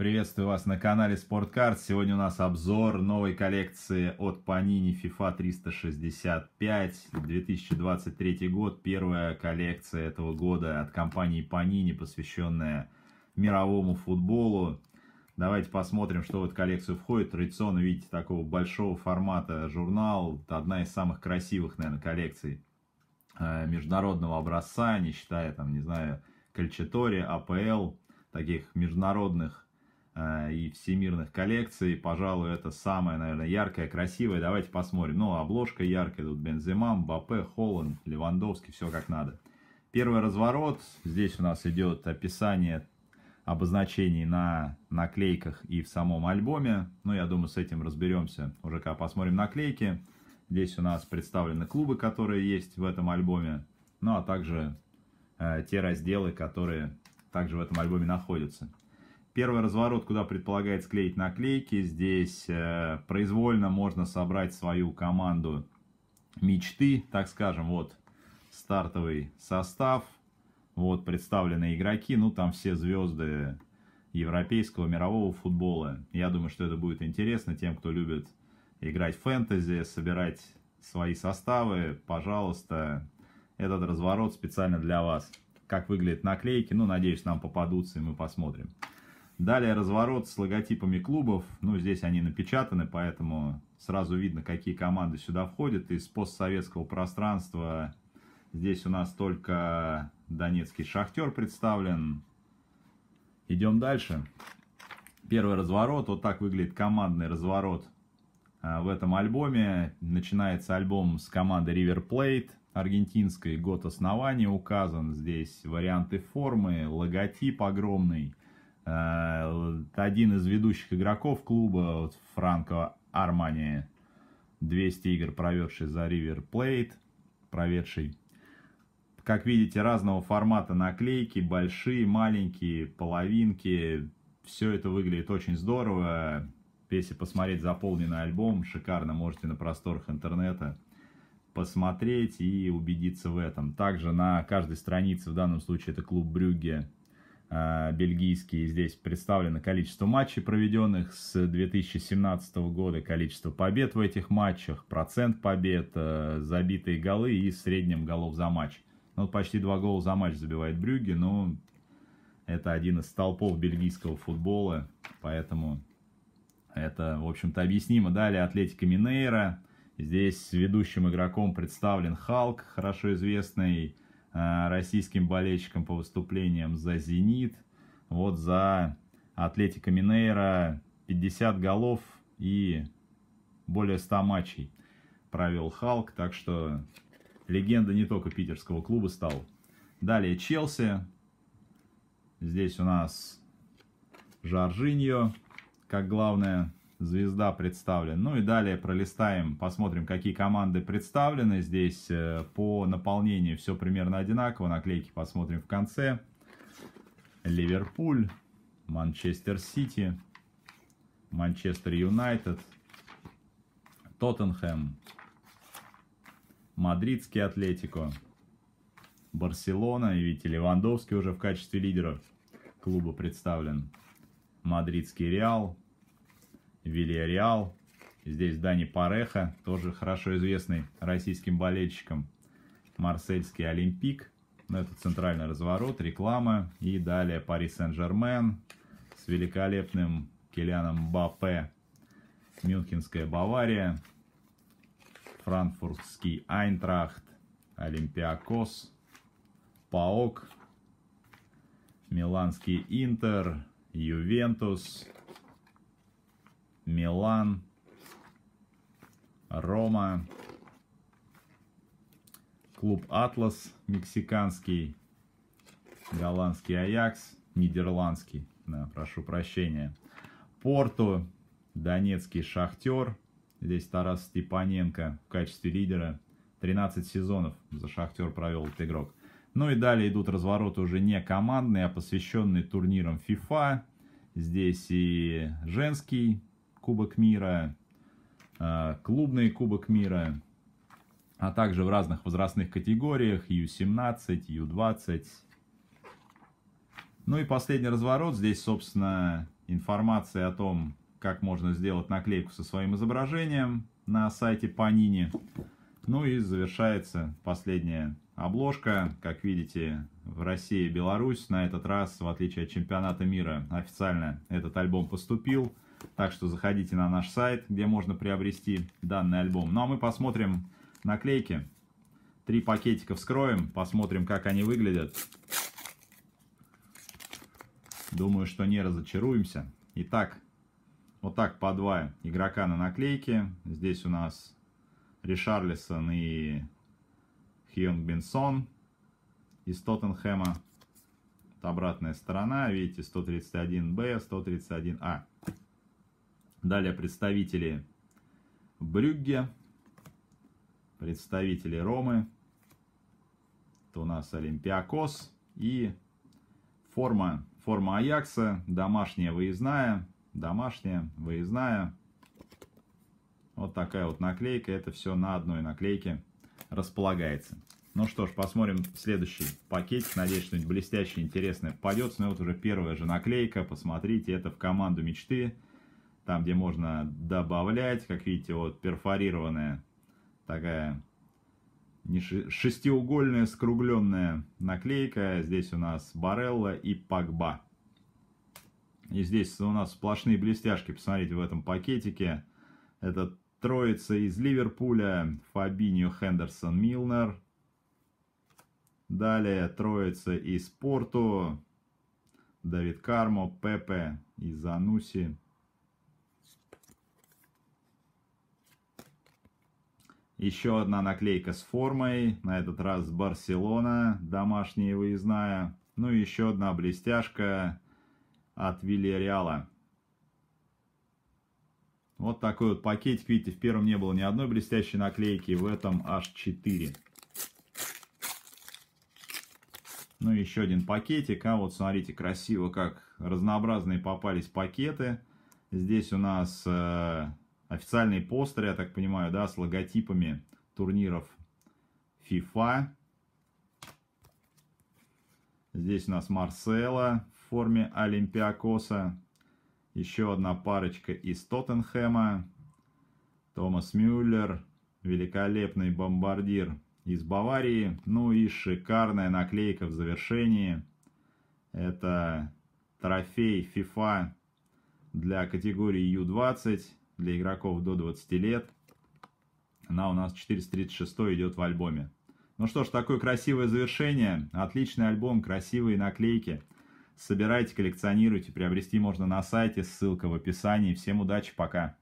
Приветствую вас на канале SportCard. Сегодня у нас обзор новой коллекции от Panini FIFA 365 2023 год. Первая коллекция этого года от компании Panini, посвященная мировому футболу. Давайте посмотрим, что в эту коллекцию входит. Традиционно, видите, такого большого формата журнал. Одна из самых красивых, наверное, коллекций э, международного образца, не считая, там, не знаю, Кальчатори, АПЛ, таких международных Э, и всемирных коллекций. Пожалуй, это самое, наверное, яркое, красивое. Давайте посмотрим. Ну, обложка яркая. Тут Бензема, Мбаппе, Холланд, Левандовский. Все как надо. Первый разворот. Здесь у нас идет описание обозначений на наклейках и в самом альбоме. Ну, я думаю, с этим разберемся уже когда посмотрим наклейки. Здесь у нас представлены клубы, которые есть в этом альбоме. Ну, а также э, те разделы, которые также в этом альбоме находятся. Первый разворот, куда предполагает склеить наклейки. Здесь э, произвольно можно собрать свою команду мечты, так скажем. Вот стартовый состав. Вот представлены игроки. Ну, там все звезды европейского, мирового футбола. Я думаю, что это будет интересно тем, кто любит играть в фэнтези, собирать свои составы. Пожалуйста, этот разворот специально для вас. Как выглядят наклейки. Ну, надеюсь, нам попадутся, и мы посмотрим. Далее разворот с логотипами клубов. Ну, здесь они напечатаны, поэтому сразу видно, какие команды сюда входят. Из постсоветского пространства здесь у нас только донецкий «Шахтер» представлен. Идем дальше. Первый разворот. Вот так выглядит командный разворот а, в этом альбоме. Начинается альбом с команды River Plate аргентинской. Год основания указан. Здесь варианты формы, логотип огромный. Э, один из ведущих игроков клуба вот, Франко Армани, 200 игр проведший за River Plate, проведший. Как видите, разного формата наклейки, большие, маленькие, половинки. Все это выглядит очень здорово. Если посмотреть заполненный альбом, шикарно можете на просторах интернета посмотреть и убедиться в этом. Также на каждой странице, в данном случае это клуб Брюгге, Э, бельгийские здесь представлено количество матчей, проведенных с 2017 года, количество побед в этих матчах, процент побед, э, забитые голы и в среднем голов за матч. Ну, почти два гола за матч забивает Брюги, но это один из столпов бельгийского футбола, поэтому это, в общем-то, объяснимо. Далее Атлетика Минейра. Здесь ведущим игроком представлен Халк, хорошо известный Э, российским болельщикам по выступлениям за «Зенит», вот за «Атлетика Минейра» 50 голов и более 100 матчей провел Халк, так что легенда не только питерского клуба стал. Далее Челси, здесь у нас Жоржиньо, как главное звезда представлен. Ну и далее пролистаем, посмотрим, какие команды представлены. Здесь э, по наполнению все примерно одинаково. Наклейки посмотрим в конце. Ливерпуль, Манчестер Сити, Манчестер Юнайтед, Тоттенхэм, Мадридский Атлетико, Барселона. И видите, Левандовский уже в качестве лидера клуба представлен. Мадридский Реал, Вильяреал. Здесь Дани Пареха, тоже хорошо известный российским болельщикам. Марсельский Олимпик. Ну, это центральный разворот, реклама. И далее Пари Сен-Жермен с великолепным Килианом Бапе. Мюнхенская Бавария. Франкфуртский Айнтрахт. Олимпиакос. Паок. Миланский Интер. Ювентус. Милан, Рома, клуб Атлас мексиканский, голландский Аякс, нидерландский, да, прошу прощения, Порту, донецкий Шахтер, здесь Тарас Степаненко в качестве лидера, 13 сезонов за Шахтер провел этот игрок. Ну и далее идут развороты уже не командные, а посвященные турнирам FIFA. Здесь и женский Кубок мира, э, клубный Кубок мира, а также в разных возрастных категориях U17, U20. Ну и последний разворот. Здесь, собственно, информация о том, как можно сделать наклейку со своим изображением на сайте Panini. Ну и завершается последняя обложка. Как видите, в России и Беларусь на этот раз, в отличие от чемпионата мира, официально этот альбом поступил. Так что заходите на наш сайт, где можно приобрести данный альбом. Ну а мы посмотрим наклейки. Три пакетика вскроем, посмотрим, как они выглядят. Думаю, что не разочаруемся. Итак, вот так по два игрока на наклейке. Здесь у нас Ришарлисон и Хьюнг Бенсон из Тоттенхэма. Это обратная сторона, видите, 131Б, 131А. Далее представители Брюгге, представители Ромы, то у нас Олимпиакос и форма, форма Аякса, домашняя выездная, домашняя выездная. Вот такая вот наклейка, это все на одной наклейке располагается. Ну что ж, посмотрим следующий пакетик. Надеюсь, что-нибудь блестящее, интересное попадется. Ну вот уже первая же наклейка. Посмотрите, это в команду мечты там, где можно добавлять, как видите, вот перфорированная такая не шестиугольная скругленная наклейка. Здесь у нас Барелла и Пагба. И здесь у нас сплошные блестяшки, посмотрите, в этом пакетике. Это троица из Ливерпуля, Фабиньо, Хендерсон, Милнер. Далее троица из Порту, Давид Кармо, Пепе и Ануси. Еще одна наклейка с формой, на этот раз Барселона, домашняя и выездная. Ну и еще одна блестяшка от Вильяреала. Вот такой вот пакетик, видите, в первом не было ни одной блестящей наклейки, в этом аж 4. Ну и еще один пакетик, а вот смотрите, красиво как разнообразные попались пакеты. Здесь у нас э, официальные постеры, я так понимаю, да, с логотипами турниров FIFA. Здесь у нас Марсела в форме Олимпиакоса. Еще одна парочка из Тоттенхэма. Томас Мюллер, великолепный бомбардир из Баварии. Ну и шикарная наклейка в завершении. Это трофей FIFA для категории U20 для игроков до 20 лет. Она у нас 436 идет в альбоме. Ну что ж, такое красивое завершение. Отличный альбом, красивые наклейки. Собирайте, коллекционируйте. Приобрести можно на сайте, ссылка в описании. Всем удачи, пока.